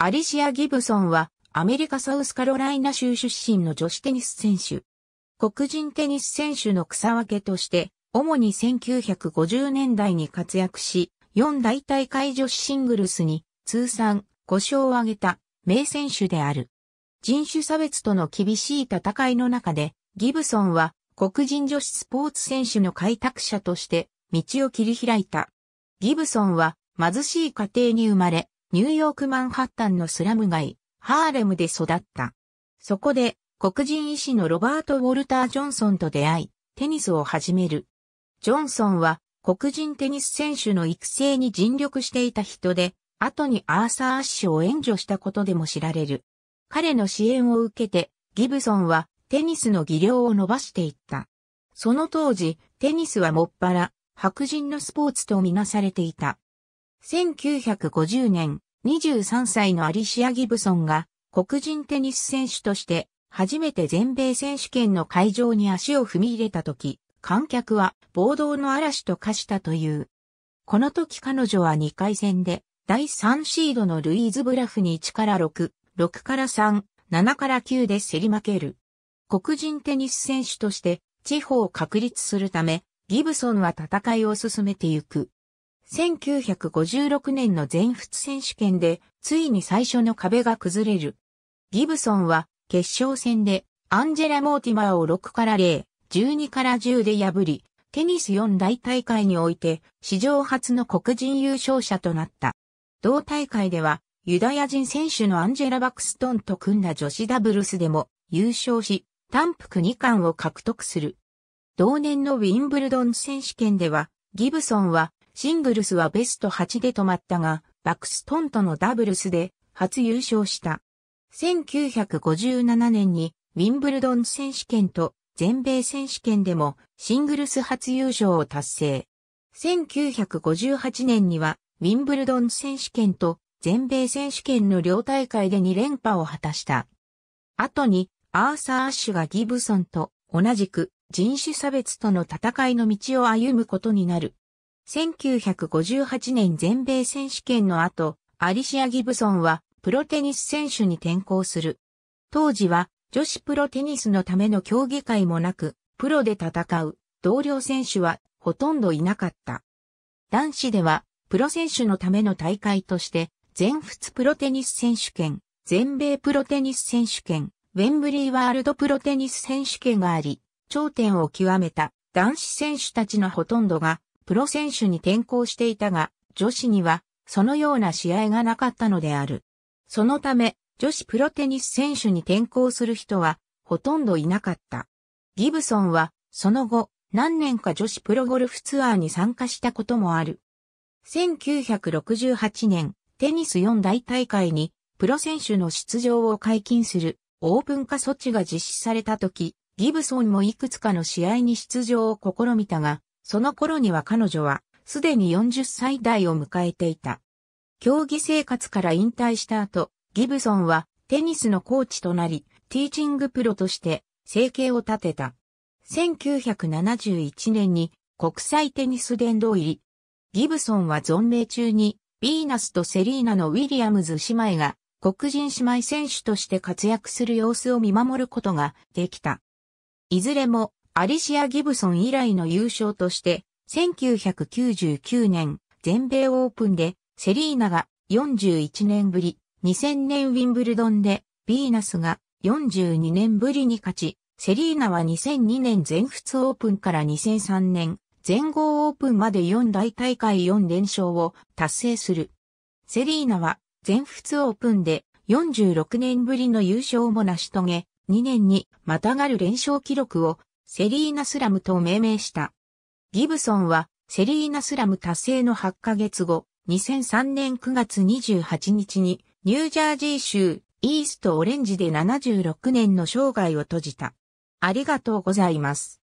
アリシア・ギブソンはアメリカサウスカロライナ州出身の女子テニス選手。黒人テニス選手の草分けとして、主に1950年代に活躍し、四大大会女子シングルスに通算5勝を挙げた名選手である。人種差別との厳しい戦いの中で、ギブソンは黒人女子スポーツ選手の開拓者として道を切り開いた。ギブソンは貧しい家庭に生まれ、ニューヨークマンハッタンのスラム街、ハーレムで育った。そこで、黒人医師のロバート・ウォルター・ジョンソンと出会い、テニスを始める。ジョンソンは、黒人テニス選手の育成に尽力していた人で、後にアーサー・アッシュを援助したことでも知られる。彼の支援を受けて、ギブソンはテニスの技量を伸ばしていった。その当時、テニスはもっぱら白人のスポーツとみなされていた。1950年、23歳のアリシア・ギブソンが黒人テニス選手として初めて全米選手権の会場に足を踏み入れた時、観客は暴動の嵐と化したという。この時彼女は2回戦で第3シードのルイーズ・ブラフに1から6、6から3、7から9で競り負ける。黒人テニス選手として地方を確立するため、ギブソンは戦いを進めてゆく。1956年の全仏選手権で、ついに最初の壁が崩れる。ギブソンは、決勝戦で、アンジェラ・モーティマーを6から0、12から10で破り、テニス4大大会において、史上初の黒人優勝者となった。同大会では、ユダヤ人選手のアンジェラ・バクストンと組んだ女子ダブルスでも優勝し、単服2冠を獲得する。同年のウィンブルドン選手権では、ギブソンはシングルスはベスト8で止まったが、バクストンとのダブルスで初優勝した。1957年にウィンブルドン選手権と全米選手権でもシングルス初優勝を達成。1958年にはウィンブルドン選手権と全米選手権の両大会で2連覇を果たした。後にアーサー・アッシュがギブソンと同じく人種差別との戦いの道を歩むことになる。1958年全米選手権の後、アリシア・ギブソンはプロテニス選手に転向する。当時は女子プロテニスのための競技会もなく、プロで戦う同僚選手はほとんどいなかった。男子ではプロ選手のための大会として、全仏プロテニス選手権、全米プロテニス選手権、ウェンブリーワールドプロテニス選手権があり、頂点を極めた男子選手たちのほとんどがプロ選手に転向していたが、女子にはそのような試合がなかったのである。そのため、女子プロテニス選手に転向する人はほとんどいなかった。ギブソンは、その後、何年か女子プロゴルフツアーに参加したこともある。1968年、テニス四大大会に、プロ選手の出場を解禁するオープン化措置が実施された時、ギブソンもいくつかの試合に出場を試みたが、その頃には彼女は、すでに40歳代を迎えていた。競技生活から引退した後、ギブソンはテニスのコーチとなり、ティーチングプロとして生計を立てた。1971年に国際テニス殿堂入り。ギブソンは存命中に、ビーナスとセリーナのウィリアムズ姉妹が黒人姉妹選手として活躍する様子を見守ることができた。いずれもアリシア・ギブソン以来の優勝として、1999年全米オープンでセリーナが41年ぶり、2000年ウィンブルドンでビーナスが42年ぶりに勝ち、セリーナは2002年全仏オープンから2003年全豪オープンまで4大大会4連勝を達成する。セリーナは全仏オープンで46年ぶりの優勝も成し遂げ、2年にまたがる連勝記録をセリーナスラムと命名した。ギブソンはセリーナスラム達成の8ヶ月後、2003年9月28日にニュージャージー州イーストオレンジで76年の生涯を閉じた。ありがとうございます。